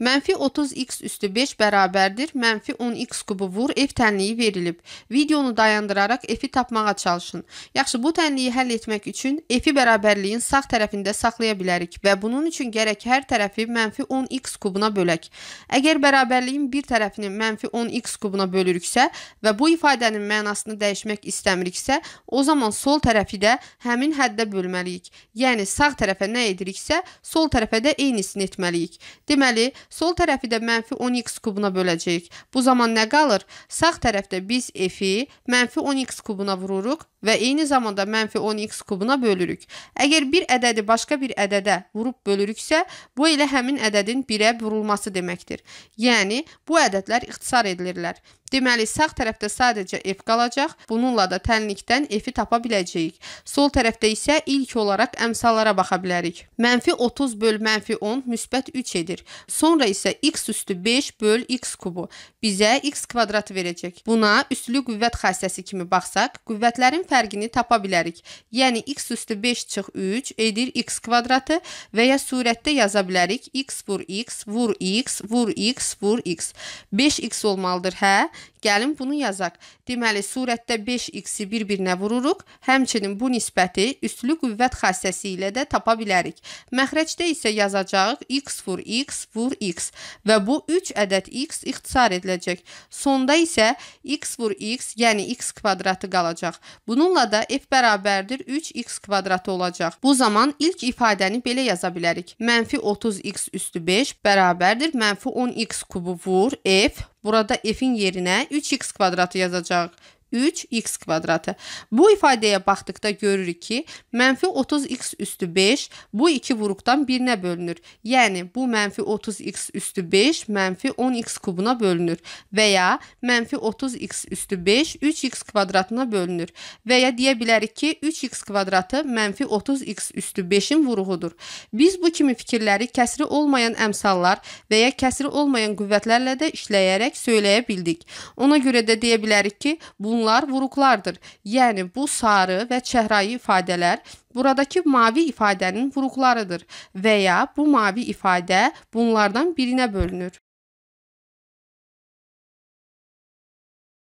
Mənfi 30x üstü 5 bərabərdir, mənfi 10x kubu vur, f tənliyi verilib. Videonu dayandıraraq f-i tapmağa çalışın. Yaxşı, bu tənliyi həll etmək üçün f-i bərabərliyin sağ tərəfində saxlaya bilərik və bunun üçün gərək hər tərəfi mənfi 10x kubuna bölək. Əgər bərabərliyin bir tərəfini mənfi 10x kubuna bölürüksə və bu ifadənin mənasını dəyişmək istəmiriksə, o zaman sol tərəfi də həmin həddə bölməliyik. Yəni, sağ tərəfə nə ediriksə, sol tərəfə də eynisini etməliyik. Deməli, Sol tərəfi də mənfi 10x kubuna böləcəyik. Bu zaman nə qalır? Sağ tərəfdə biz f-i mənfi 10x kubuna vururuq və eyni zamanda mənfi 10x kubuna bölürük. Əgər bir ədədi başqa bir ədədə vurub bölürüksə, bu elə həmin ədədin 1-ə vurulması deməkdir. Yəni, bu ədədlər ixtisar edilirlər. Deməli, sağ tərəfdə sadəcə f qalacaq, bununla da tənlikdən f-i tapa biləcəyik. Sol tərəfdə isə ilk olaraq əmsallara baxa bilərik. Mənfi 30 böl mənfi 10 müsbət 3 edir. Sonra isə x üstü 5 böl x kubu bizə x kvadrat verəcək. Buna üslü qüvvət xassəsi kimi baxsaq, qüvvətlərin fərqini tapa bilərik. Yəni x üstü 5 çıx 3 edir x kvadratı və ya surətdə yaza bilərik x vur x vur x vur x vur x. 5x olmalıdır, hə? Gəlin bunu yazaq. Deməli, surətdə 5x-i bir-birinə vururuq, həmçinin bu nisbəti üslü qüvvət xassəsi ilə də tapa bilərik. Məxrəcdə isə yazacağıq x vur x vur x və bu 3 ədəd x ixtisar ediləcək. Sonda isə x vur x, yəni x kvadratı qalacaq. Bununla da f bərabərdir 3x kvadratı olacaq. Bu zaman ilk ifadəni belə yaza bilərik. Mənfi 30x üstü 5 bərabərdir mənfi 10x kubu vur f Burada f-in yerinə 3x kvadratı yazacağıq. 3x kvadratı. Bu ifadəyə baxdıqda görürük ki, mənfi 30x üstü 5 bu iki vuruqdan birinə bölünür. Yəni, bu mənfi 30x üstü 5 mənfi 10x kubuna bölünür və ya mənfi 30x üstü 5 3x kvadratına bölünür və ya deyə bilərik ki, 3x kvadratı mənfi 30x üstü 5-in vuruğudur. Biz bu kimi fikirləri kəsri olmayan əmsallar və ya kəsri olmayan qüvvətlərlə də işləyərək söyləyə bildik. Ona görə də deyə bilərik ki, bunlar Bunlar vuruqlardır. Yəni bu sarı və çəhrayı ifadələr buradakı mavi ifadənin vuruqlarıdır və ya bu mavi ifadə bunlardan birinə bölünür.